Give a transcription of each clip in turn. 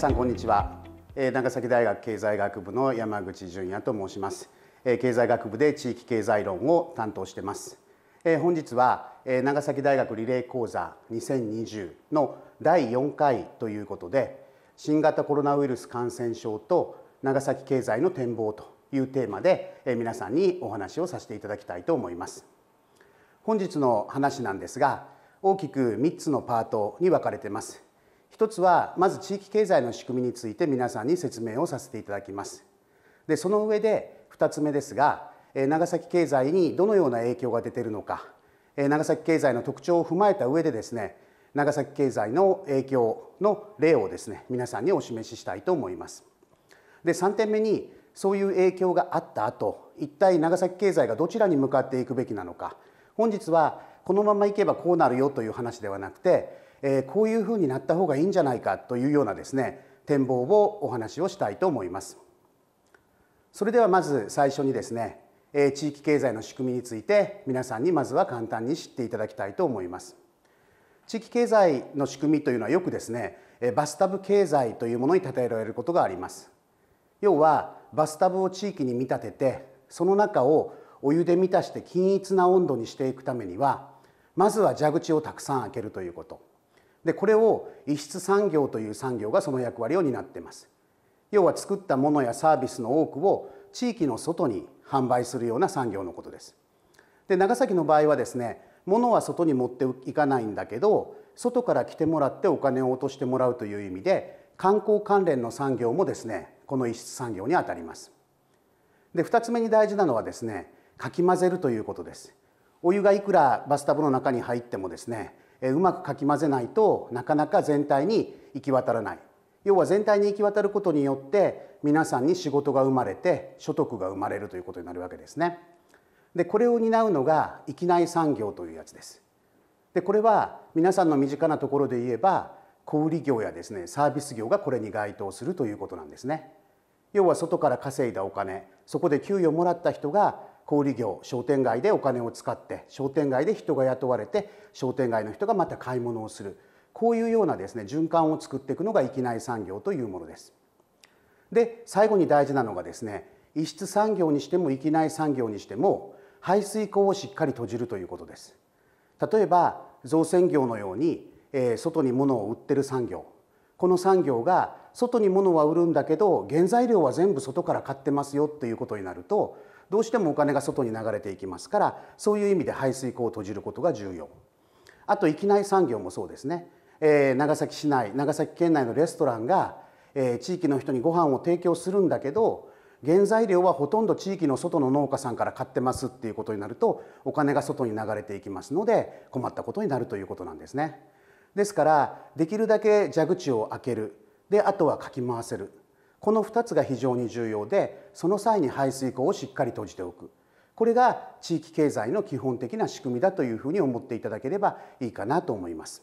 さんこんにちは長崎大学経済学部の山口純也と申します経済学部で地域経済論を担当してます本日は長崎大学リレー講座2020の第4回ということで新型コロナウイルス感染症と長崎経済の展望というテーマで皆さんにお話をさせていただきたいと思います本日の話なんですが大きく3つのパートに分かれてます一つはまず地域経済の仕組みについて皆さんに説明をさせていただきますでその上で2つ目ですが長崎経済にどのような影響が出ているのか長崎経済の特徴を踏まえた上でですね長崎経済の影響の例をですね皆さんにお示ししたいと思いますで3点目にそういう影響があった後一体長崎経済がどちらに向かっていくべきなのか本日はこのままいけばこうなるよという話ではなくてえこういうふうになった方がいいんじゃないかというようなですね展望をお話をしたいと思います。それではまず最初にですね地域経済の仕組みについて皆さんにまずは簡単に知っていただきたいと思います。地域経済の仕組みというのはよくですねバスタブ経済というものに例えられることがあります要はバスタブを地域に見立ててその中をお湯で満たして均一な温度にしていくためにはまずは蛇口をたくさん開けるということでこれを一出産業という産業がその役割を担っています要は作ったものやサービスの多くを地域の外に販売するような産業のことですで長崎の場合はですね物は外に持っていかないんだけど外から来てもらってお金を落としてもらうという意味で観光関連の産業もですねこの一出産業にあたりますで2つ目に大事なのはですねかき混ぜるということですお湯がいくらバスタブの中に入ってもですねうまくかき混ぜないとなかなか全体に行き渡らない要は全体に行き渡ることによって皆さんに仕事が生まれて所得が生まれるということになるわけですね。でこれを担うのが域内産業というやつです。でこれは皆さんの身近なところで言えば小売業やですねサービス業がこれに該当するということなんですね。要は外から稼いだお金そこで給与をもらった人が小売業商店街でお金を使って商店街で人が雇われて商店街の人がまた買い物をするこういうようなですね循環を作っていくのが域内産業というものです。で最後に大事なのがですね異質産業にしても域内産業にしても排水口をしっかり閉じるということです。例えば造船業のように、えー、外に物を売ってる産業この産業が外に物は売るんだけど原材料は全部外から買ってますよということになるとどうしてもお金が外に流れていきますからそういう意味で排水口を閉じることが重要あと域内産業もそうですね、えー、長崎市内長崎県内のレストランが、えー、地域の人にご飯を提供するんだけど原材料はほとんど地域の外の農家さんから買ってますっていうことになるとお金が外に流れていきますので困ったことになるということなんですね。ですからできるだけ蛇口を開けるであとはかき回せるこの2つが非常に重要でその際に排水口をしっかり閉じておくこれが地域経済の基本的な仕組みだというふうに思っていただければいいかなと思います。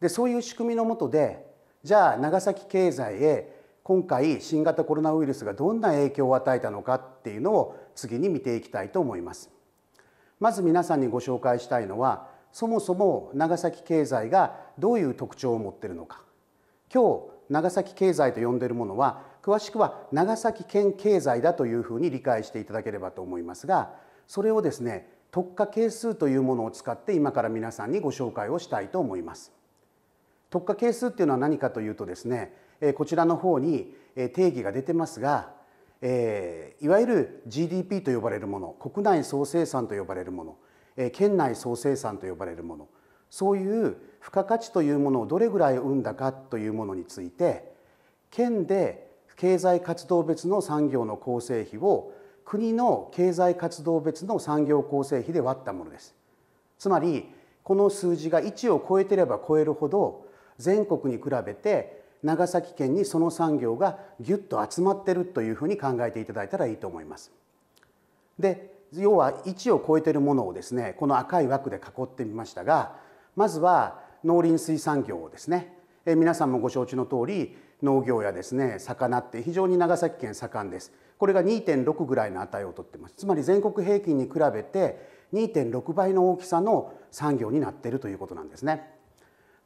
でそういう仕組みのもとでじゃあ長崎経済へ今回新型コロナウイルスがどんな影響を与えたのかっていうのを次に見ていきたいと思います。まず皆さんにご紹介したいのはそもそも長崎経済がどういう特徴を持ってるのか今日長崎経済と呼んでいるものは詳しくは長崎県経済だというふうに理解していただければと思いますがそれをですね特化係数というものを使って今から皆さんにご紹介をしたいと思います。特化係数っていうのは何かというとですねこちらの方に定義が出てますがえいわゆる GDP と呼ばれるもの国内総生産と呼ばれるもの、え県内総生産と呼ばれるものそういう付加価値というものをどれぐらい生んだかというものについて県で経済活動別の産業の構成比を国の経済活動別の産業構成比で割ったものです。つまりこの数字が1を超えてれば超えるほど全国に比べて長崎県にその産業がぎゅっと集まってるというふうに考えていただいたらいいと思います。で要は1を超えてるものをですねこの赤い枠で囲ってみましたがまずは農林水産業ですね、え皆さんもご承知の通り農業やですね魚って非常に長崎県盛んですこれが2.6ぐらいの値をとってますつまり全国平均に比べて2.6倍の大きさの産業になっているということなんですね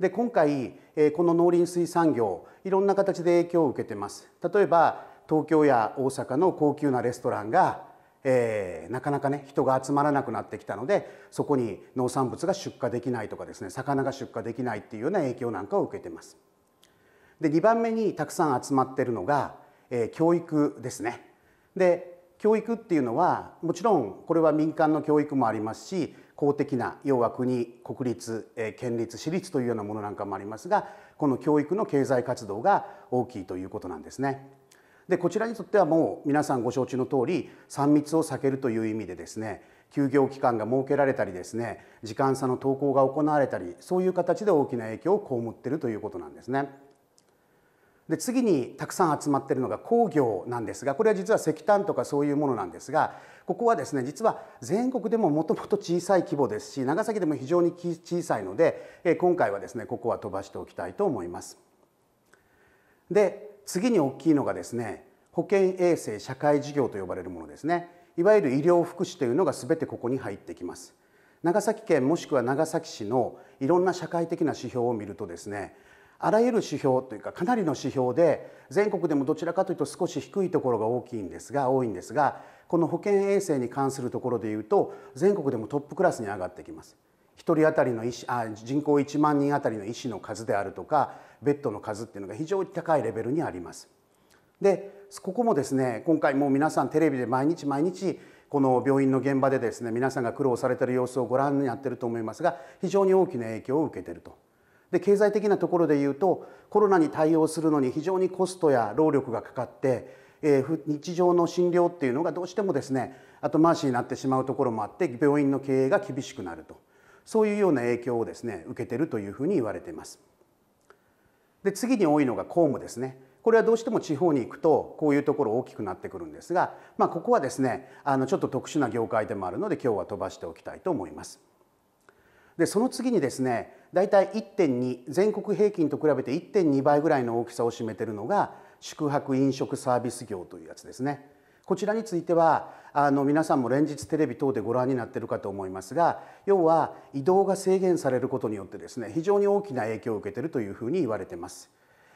で今回この農林水産業いろんな形で影響を受けてます例えば東京や大阪の高級なレストランがえー、なかなかね人が集まらなくなってきたのでそこに農産物が出荷できないとかですね魚が出荷できないっていうような影響なんかを受けてます。で2番目にたくさん集まってるのが、えー、教育ですね。で教育っていうのはもちろんこれは民間の教育もありますし公的な要は国国立、えー、県立私立というようなものなんかもありますがこの教育の経済活動が大きいということなんですね。でこちらにとってはもう皆さんご承知の通り3密を避けるという意味でですね休業期間が設けられたりですね時間差の登校が行われたりそういう形で大きな影響を被っているということなんですね。で次にたくさん集まっているのが工業なんですがこれは実は石炭とかそういうものなんですがここはですね実は全国でももともと小さい規模ですし長崎でも非常に小さいので今回はですねここは飛ばしておきたいと思います。で次に大きいのがですね保健衛生社会事業と呼ばれるものですねいわゆる医療福祉というのが全てここに入ってきます長崎県もしくは長崎市のいろんな社会的な指標を見るとですねあらゆる指標というかかなりの指標で全国でもどちらかというと少し低いところが大きいんですが多いんですがこの保健衛生に関するところでいうと全国でもトップクラスに上がってきます。1人当たりの医師あ人口1万人当たりの医師の数であるとかベッドの数っていうのが非常に高いレベルにあります。でここもですね今回もう皆さんテレビで毎日毎日この病院の現場でですね皆さんが苦労されてる様子をご覧になってると思いますが非常に大きな影響を受けてると。で経済的なところでいうとコロナに対応するのに非常にコストや労力がかかって、えー、日常の診療っていうのがどうしてもですね後回しになってしまうところもあって病院の経営が厳しくなるとそういうような影響をですね受けてるというふうに言われています。で次に多いのが公務ですね。これはどうしても地方に行くとこういうところ大きくなってくるんですが、まあ、ここはですねあのちょっと特殊な業界でもあるので今日は飛ばしておきたいと思います。でその次にですね大体1.2全国平均と比べて1.2倍ぐらいの大きさを占めてるのが宿泊飲食サービス業というやつですね。こちらについてはあの皆さんも連日テレビ等でご覧になってるかと思いますが要は移動が制限されることによってですね非常に大きな影響を受けてるというふうに言われてます。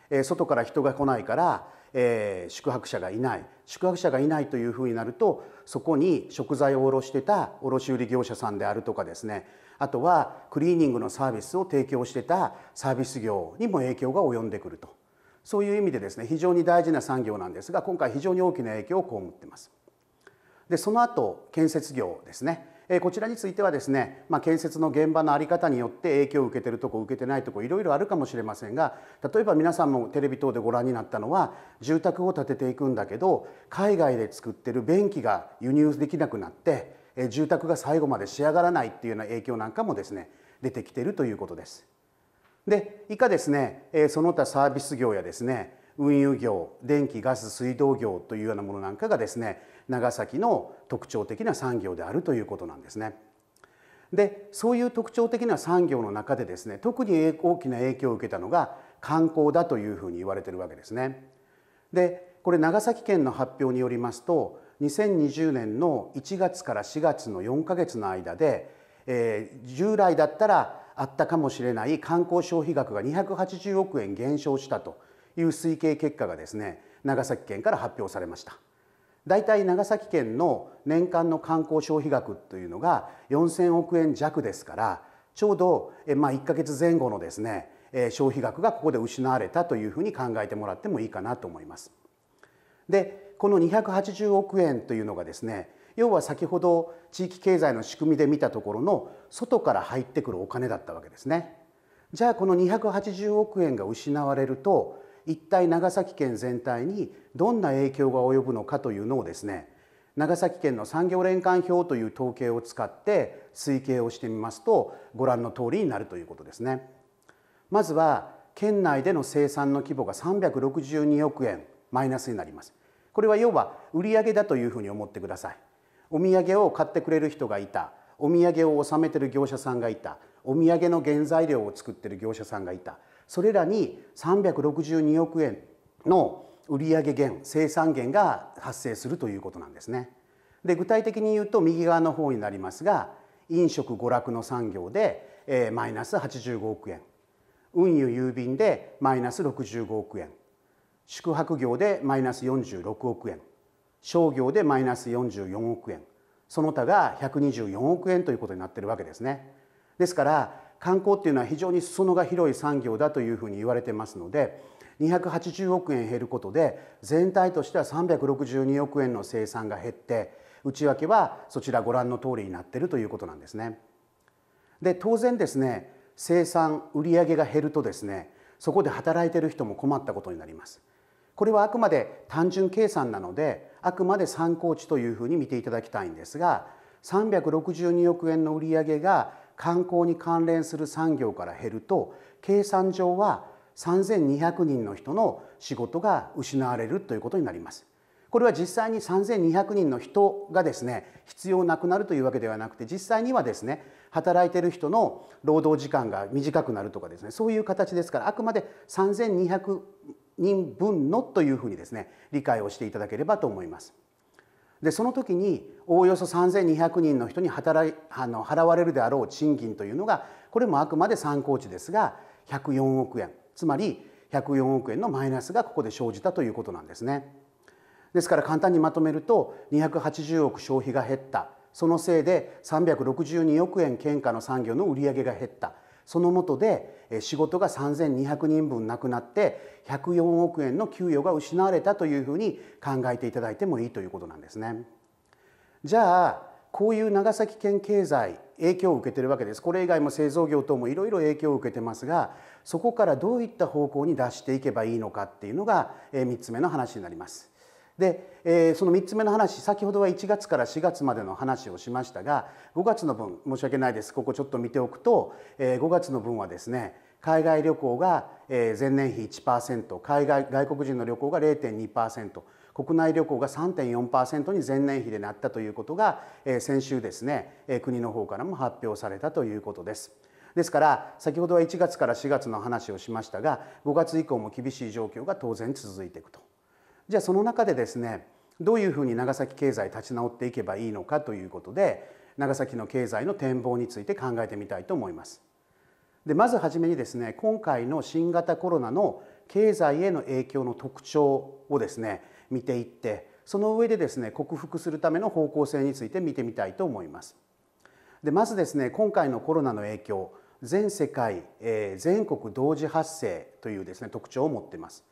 え外から人が来ないから、えー、宿泊者がいない宿泊者がいないというふうになるとそこに食材を卸してた卸売業者さんであるとかですねあとはクリーニングのサービスを提供してたサービス業にも影響が及んでくると。そういう意味でですね非常に大事な産業なんですが今回非常に大きな影響を被っています。でその後建設業ですねこちらについてはですね、まあ、建設の現場の在り方によって影響を受けてるとこ受けてないとこいろいろあるかもしれませんが例えば皆さんもテレビ等でご覧になったのは住宅を建てていくんだけど海外で作ってる便器が輸入できなくなって住宅が最後まで仕上がらないっていうような影響なんかもですね出てきてるということです。で以下ですね、えその他サービス業やですね運輸業電気ガス水道業というようなものなんかがですね長崎の特徴的な産業であるということなんですね。でそういう特徴的な産業の中でですね特に大きな影響を受けたのが観光だというふうに言われてるわけですね。でこれ長崎県の発表によりますと2020年の1月から4月の4ヶ月の間で、えー、従来だったらあったかもしれない観光消費額が280億円減少したという推計結果がですね長崎県から発表されました大体長崎県の年間の観光消費額というのが4000億円弱ですからちょうど、まあ、1ヶ月前後のですね消費額がここで失われたというふうに考えてもらってもいいかなと思います。でこの280億円というのがですね要は先ほど地域経済の仕組みで見たところの外から入ってくるお金だったわけですね。じゃあこの280億円が失われると一体長崎県全体にどんな影響が及ぶのかというのをですね長崎県の産業連関表という統計を使って推計をしてみますとご覧の通りになるということですね。まずは県内での生産の規模が362億円マイナスになります。これは要は売上だというふうに思ってください。お土産を買ってくれる人がいたお土産を納めてる業者さんがいたお土産の原材料を作ってる業者さんがいたそれらに362億円の売上減生産減が発生するということなんですね。で具体的に言うと右側の方になりますが飲食娯楽の産業で、えー、マイナス85億円運輸郵便でマイナス65億円宿泊業でマイナス46億円商業でマイナス44億円その他が124億円ということになってるわけですね。ですから観光っていうのは非常に裾野が広い産業だというふうに言われてますので280億円減ることで全体としては362億円の生産が減って内訳はそちらご覧の通りになっているということなんですね。で当然ですね生産売上が減るとですねそこで働いてる人も困ったことになります。これはあくまで単純計算なのであくまで参考値というふうに見ていただきたいんですが362億円の売上が観光に関連する産業から減ると計算上は3200人の人の仕事が失われるということになります。これは実際に3200人の人がですね必要なくなるというわけではなくて実際にはですね働いてる人の労働時間が短くなるとかですねそういう形ですからあくまで3200人分のというふうにですね理解をしていただければと思います。でその時におおよそ3,200人の人に働いあの払われるであろう賃金というのがこれもあくまで参考値ですが104億円つまり104億円のマイナスがここで生じたということなんですね。ですから簡単にまとめると280億消費が減ったそのせいで362億円県下の産業の売上が減ったそのもとで仕事が3200人分なくなって104億円の給与が失われたというふうに考えていただいてもいいということなんですね。じゃあこういう長崎県経済影響を受けているわけですこれ以外も製造業等もいろいろ影響を受けてますがそこからどういった方向に出していけばいいのかっていうのが3つ目の話になります。で、えー、その3つ目の話先ほどは1月から4月までの話をしましたが5月の分申し訳ないですここちょっと見ておくと、えー、5月の分はですね海外旅行が前年比1%海外外国人の旅行が0.2%国内旅行が3.4%に前年比でなったということが先週ですね国の方からも発表されたということです。ですから先ほどは1月から4月の話をしましたが5月以降も厳しい状況が当然続いていくとじゃあその中でですねどういうふうに長崎経済立ち直っていけばいいのかということで長崎の経済の展望について考えてみたいと思います。でまずはじめにですね今回の新型コロナの経済への影響の特徴をですね見ていってその上でですね克服するための方向性について見てみたいと思います。でまずですね今回のコロナの影響全世界、えー、全国同時発生というですね特徴を持っています。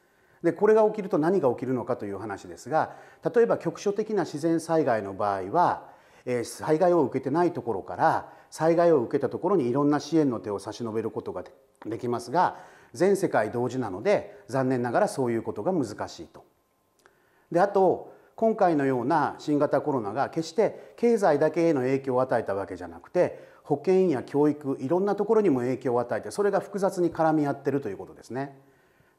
でこれが起きると何が起きるのかという話ですが例えば局所的な自然災害の場合は、え災害を受けてないところから災害を受けたところにいろんな支援の手を差し伸べることができますが全世界同時なので残念ながらそういうことが難しいと。であと今回のような新型コロナが決して経済だけへの影響を与えたわけじゃなくて保健や教育いろんなところにも影響を与えてそれが複雑に絡み合ってるということですね。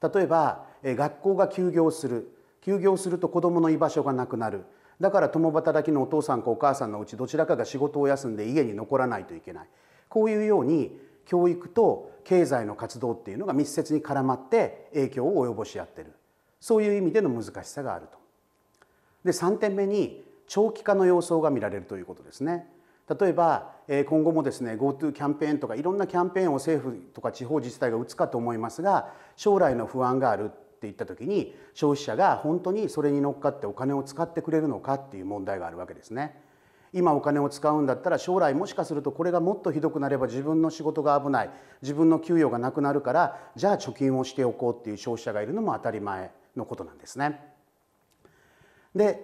例えば学校が休業する休業すると子どもの居場所がなくなるだから共働きのお父さんかお母さんのうちどちらかが仕事を休んで家に残らないといけないこういうように教育と経済の活動っていうのが密接に絡まって影響を及ぼし合ってるそういう意味での難しさがあると。で3点目に長期化の様相が見られるということですね。例えば今後もですね GoTo キャンペーンとかいろんなキャンペーンを政府とか地方自治体が打つかと思いますが将来の不安があるっていった時に消費者が本当にそれに乗っかってお金を使ってくれるのかっていう問題があるわけですね。今お金を使うんだったら将来もしかするとこれがもっとひどくなれば自分の仕事が危ない自分の給与がなくなるからじゃあ貯金をしておこうっていう消費者がいるのも当たり前のことなんですね。で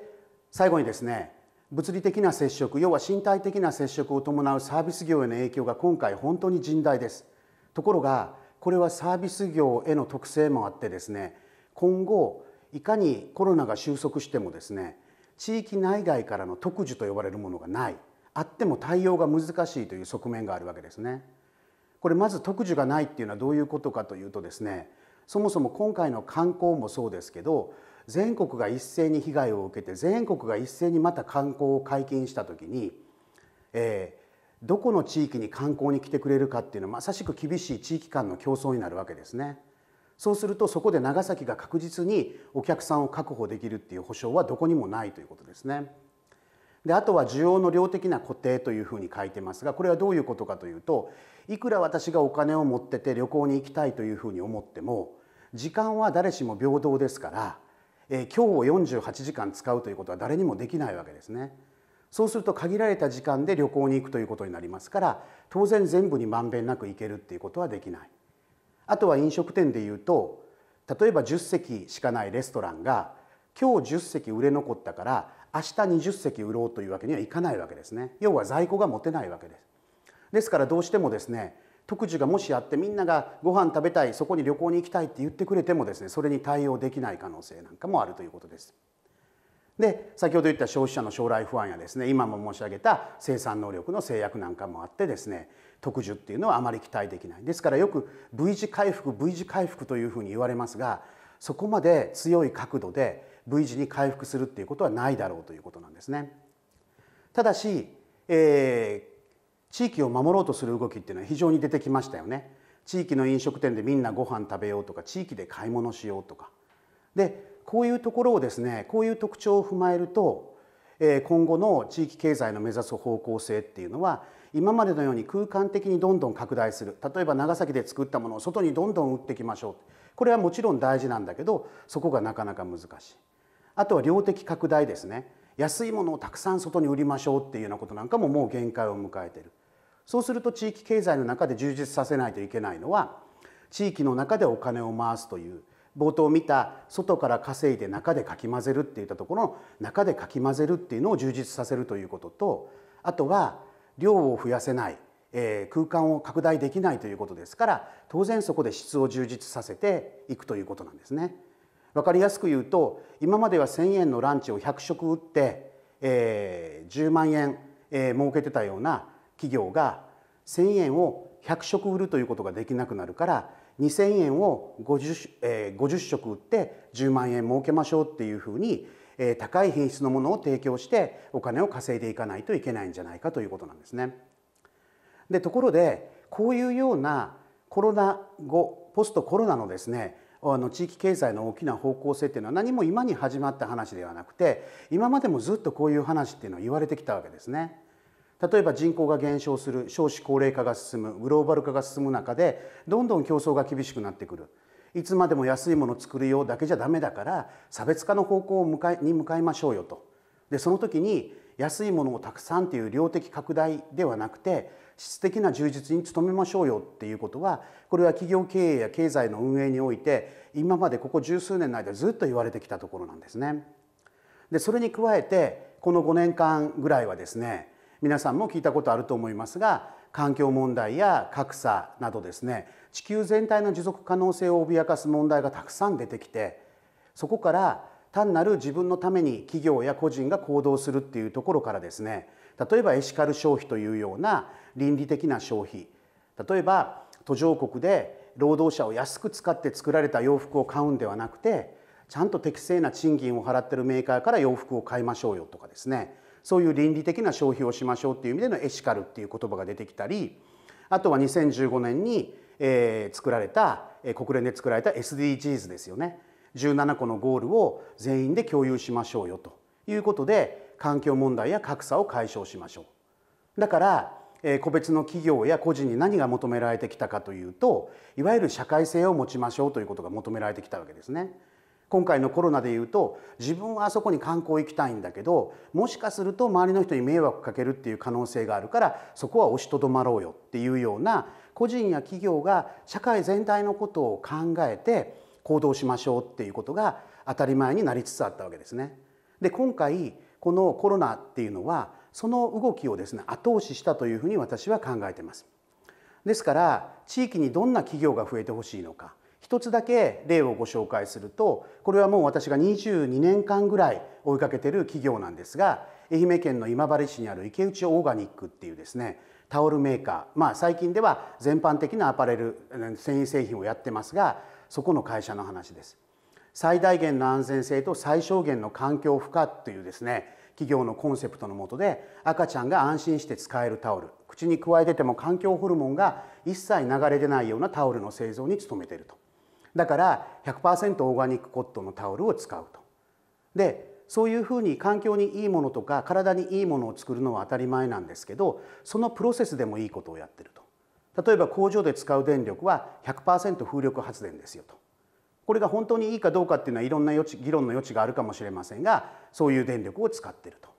最後にですね物理的な接触要は身体的な接触を伴うサービス業への影響が今回本当に甚大ですところがこれはサービス業への特性もあってですね今後いかにコロナが収束してもですね地域内外からの特需と呼ばれるものがないあっても対応が難しいという側面があるわけですね。これまず特需がないっていうのはどういうことかというとですねそもそも今回の観光もそうですけど全国が一斉に被害を受けて全国が一斉にまた観光を解禁した時に、えー、どこの地域に観光に来てくれるかっていうのはまさしく厳しい地域間の競争になるわけですね。そうするとそこで長崎が確実にお客さんを確保できるっていう保証はどこにもないということですね。であとは需要の量的な固定というふうに書いてますがこれはどういうことかというといくら私がお金を持ってて旅行に行きたいというふうに思っても時間は誰しも平等ですからえ今日を48時間使うということは誰にもできないわけですね。そうすると限られた時間で旅行に行くということになりますから当然全部にまんべんなく行けるっていうことはできない。あとは飲食店でいうと例えば10席しかないレストランが今日10席売れ残ったから明日20席売ろうというわけにはいかないわけですね要は在庫が持てないわけですですからどうしてもですね特需がもしあってみんながご飯食べたいそこに旅行に行きたいって言ってくれてもですねそれに対応できない可能性なんかもあるということです。で先ほど言った消費者の将来不安やですね今も申し上げた生産能力の制約なんかもあってですね特需っていうのはあまり期待できないですからよく V 字回復 V 字回復というふうに言われますがそこまで強い角度で V 字に回復するっていうことはないだろうということなんですね。ただし、えー地域を守ろうとする動きっていうのは非常に出てきましたよね。地域の飲食店でみんなご飯食べようとか地域で買い物しようとか。でこういうところをですねこういう特徴を踏まえると今後の地域経済の目指す方向性っていうのは今までのように空間的にどんどん拡大する例えば長崎で作ったものを外にどんどん売っていきましょうこれはもちろん大事なんだけどそこがなかなか難しいあとは量的拡大ですね安いものをたくさん外に売りましょうっていうようなことなんかももう限界を迎えてるそうすると地域経済の中で充実させないといけないのは地域の中でお金を回すという冒頭見た外から稼いで中でかき混ぜるっていったところの中でかき混ぜるっていうのを充実させるということとあとは量を増やせない、えー、空間を拡大できないということですから当然そこで質を充実させていくということなんですね。わかりやすく言うと今までは1,000円のランチを100食売って、えー、10万円、えー、儲けてたような企業が1,000円を100食売るということができなくなるから2,000円を 50,、えー、50食売って10万円儲けましょうっていうふうに、えー、高い品質のものを提供してお金を稼いでいかないといけないんじゃないかということなんですね。でところでこういうようなコロナ後ポストコロナのですねあの地域経済の大きな方向性っていうのは何も今に始まった話ではなくて今までもずっとこういう話っていうのは言われてきたわけですね。例えば人口が減少する少子高齢化が進むグローバル化が進む中でどんどん競争が厳しくなってくるいつまでも安いもの作るようだけじゃダメだから差別化の方向をに向かいましょうよとでその時に安いものをたくさんっていう量的拡大ではなくて質的な充実に努めましょうよっていうことはこれは企業経営や経済の運営において今までここ十数年の間ずっと言われてきたところなんですね。でそれに加えてこの5年間ぐらいはですね皆さんも聞いたことあると思いますが環境問題や格差などですね地球全体の持続可能性を脅かす問題がたくさん出てきてそこから単なる自分のために企業や個人が行動するっていうところからですね例えばエシカル消費というような倫理的な消費例えば途上国で労働者を安く使って作られた洋服を買うんではなくてちゃんと適正な賃金を払ってるメーカーから洋服を買いましょうよとかですねそういう倫理的な消費をしましょうっていう意味でのエシカルっていう言葉が出てきたりあとは2015年に、え作られた国連で作られた SDGs ですよね17個のゴールを全員で共有しましょうよということで環境問題や格差を解消しましょう。だから個別の企業や個人に何が求められてきたかというといわゆる社会性を持ちましょうということが求められてきたわけですね。今回のコロナでいうと自分はあそこに観光行きたいんだけどもしかすると周りの人に迷惑かけるっていう可能性があるからそこは押しとどまろうよっていうような個人や企業が社会全体のことを考えて行動しましょうっていうことが当たり前になりつつあったわけですね。で今回このコロナっていうのはその動きをですね後押ししたというふうに私は考えてます。ですから地域にどんな企業が増えてほしいのか一つだけ例をご紹介するとこれはもう私が22年間ぐらい追いかけてる企業なんですが愛媛県の今治市にある池内オーガニックっていうですねタオルメーカー、まあ、最近では全般的なアパレル繊維製品をやってますがそこの会社の話です。最大限の安全性と最小限の環境負荷というですね企業のコンセプトのもとで赤ちゃんが安心して使えるタオル口に加えてても環境ホルモンが一切流れ出ないようなタオルの製造に努めているとだから100%オーガニックコットンのタオルを使うと。でそういうふうに環境にいいものとか体にいいものを作るのは当たり前なんですけどそのプロセスでもいいことをやってると例えば工場で使う電力は100%風力発電ですよとこれが本当にいいかどうかっていうのはいろんな余地議論の余地があるかもしれませんがそういう電力を使ってると。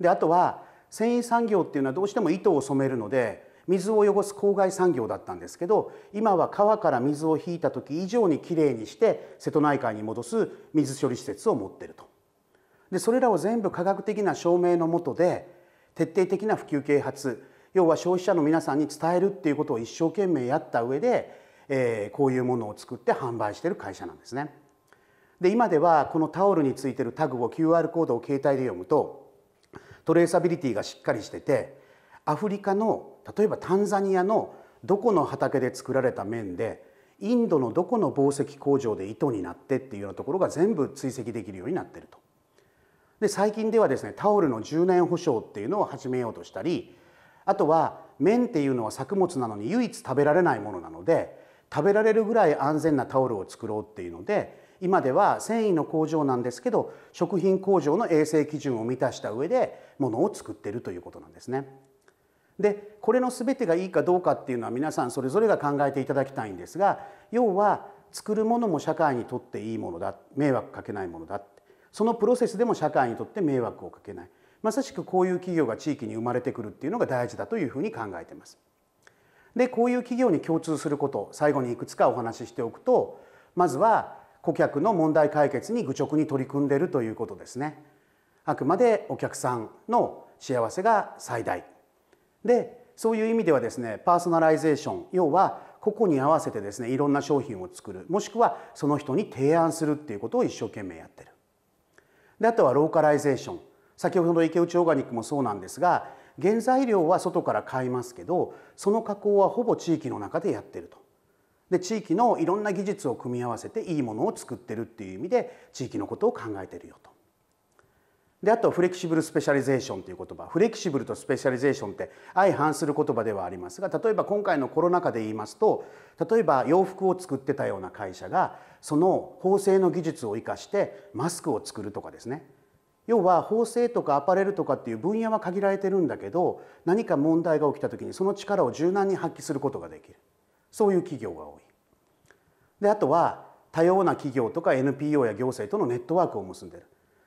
であとは繊維産業っていうのはどうしても糸を染めるので水を汚す郊外産業だったんですけど今は川から水を引いた時以上にきれいにして瀬戸内海に戻す水処理施設を持ってると。でそれらを全部科学的な証明のもとで徹底的な普及啓発要は消費者の皆さんに伝えるっていうことを一生懸命やった上で、えー、こういうものを作って販売してる会社なんですね。で今ではこのタオルについてるタグを QR コードを携帯で読むとトレーサビリティがしっかりしててアフリカの例えばタンザニアのどこの畑で作られた綿でインドのどこの紡績工場で糸になってっていうようなところが全部追跡できるようになってると。で最近ではですねタオルの10年保証っていうのを始めようとしたりあとは綿っていうのは作物なのに唯一食べられないものなので食べられるぐらい安全なタオルを作ろうっていうので今では繊維の工場なんですけど食品工場の衛生基準を満たした上でものを作ってるということなんですね。でこれの全てがいいかどうかっていうのは皆さんそれぞれが考えていただきたいんですが要は作るものも社会にとっていいものだ迷惑かけないものだそのプロセスでも社会にとって迷惑をかけないまさしくこういう企業が地域に生まれてくるっていうのが大事だというふうに考えてます。でこういう企業に共通すること最後にいくつかお話ししておくとまずは顧客の問題解決に愚直に取り組んでいるということですね。あくまでお客さんの幸せが最大でそういう意味ではですねパーソナライゼーション要は個々に合わせてですねいろんな商品を作るもしくはその人に提案するっていうことを一生懸命やってる。であとはローカライゼーション先ほどの池内オーガニックもそうなんですが原材料は外から買いますけどその加工はほぼ地域の中でやってると。で地域のいろんな技術を組み合わせていいものを作ってるっていう意味で地域のことを考えてるよと。であとフレキシブルスペシャリゼーションという言葉フレキシブルとスペシャリゼーションって相反する言葉ではありますが例えば今回のコロナ禍で言いますと例えば洋服を作ってたような会社がその縫製の技術を生かしてマスクを作るとかですね要は縫製とかアパレルとかっていう分野は限られてるんだけど何か問題が起きた時にその力を柔軟に発揮することができるそういう企業が多い。であとは多様な企業とか NPO や行政とのネットワークを結んでる。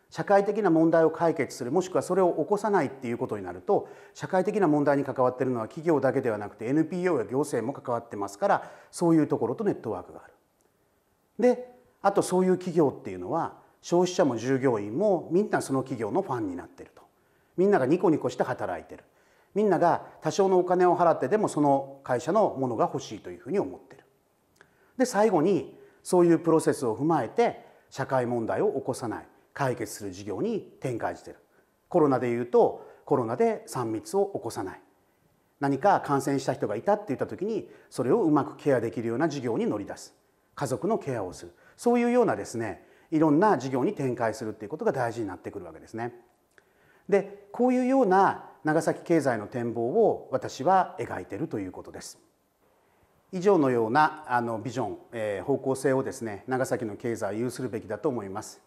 社会的な問題を解決するもしくはそれを起こさないっていうことになると社会的な問題に関わってるのは企業だけではなくて NPO や行政も関わってますからそういうところとネットワークがある。であとそういう企業っていうのは消費者も従業員もみんなその企業のファンになってるとみんながニコニコして働いてるみんなが多少のお金を払ってでもその会社のものが欲しいというふうに思ってる。で最後にそういうプロセスを踏まえて社会問題を起こさない解決する事業に展開しているコロナでいうとコロナで3密を起こさない何か感染した人がいたって言った時にそれをうまくケアできるような事業に乗り出す家族のケアをするそういうようなですねいろんな事業に展開するっていうことが大事になってくるわけですね。でこういうような長崎経済の展望を私は描いているということです。以上のようなあのビジョン、えー、方向性をですね長崎の経済は有するべきだと思います。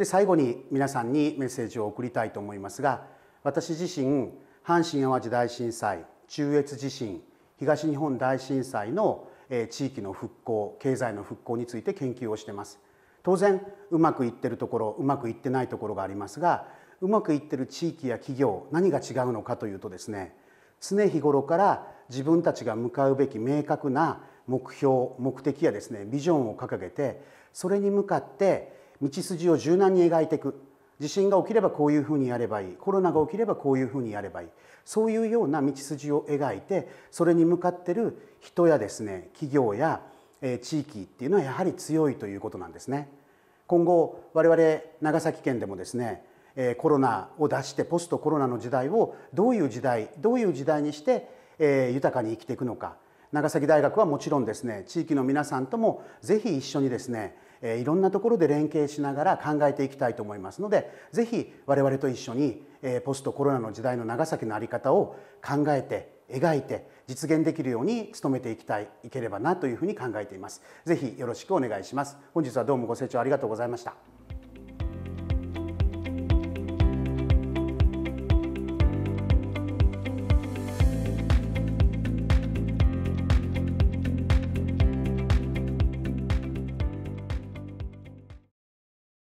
で最後に皆さんにメッセージを送りたいと思いますが私自身阪神・淡路大震災中越地震東日本大震災の地域の復興経済の復興について研究をしてます当然うまくいってるところうまくいってないところがありますがうまくいってる地域や企業何が違うのかというとですね常日頃から自分たちが向かうべき明確な目標目的やですねビジョンを掲げてそれに向かって道筋を柔軟に描いていく地震が起きればこういうふうにやればいいコロナが起きればこういうふうにやればいいそういうような道筋を描いてそれに向かってる人やですね企業や地域っていうのはやはり強いということなんですね。今後我々長崎県でもですねコロナを出してポストコロナの時代をどういう時代どういう時代にして豊かに生きていくのか長崎大学はもちろんですね地域の皆さんともぜひ一緒にですねえいろんなところで連携しながら考えていきたいと思いますので是非我々と一緒に、えポストコロナの時代の長崎の在り方を考えて描いて実現できるように努めていきたいいければなというふうに考えています。ぜひよろしくお願いします。本日はどうもご清聴ありがとうございました。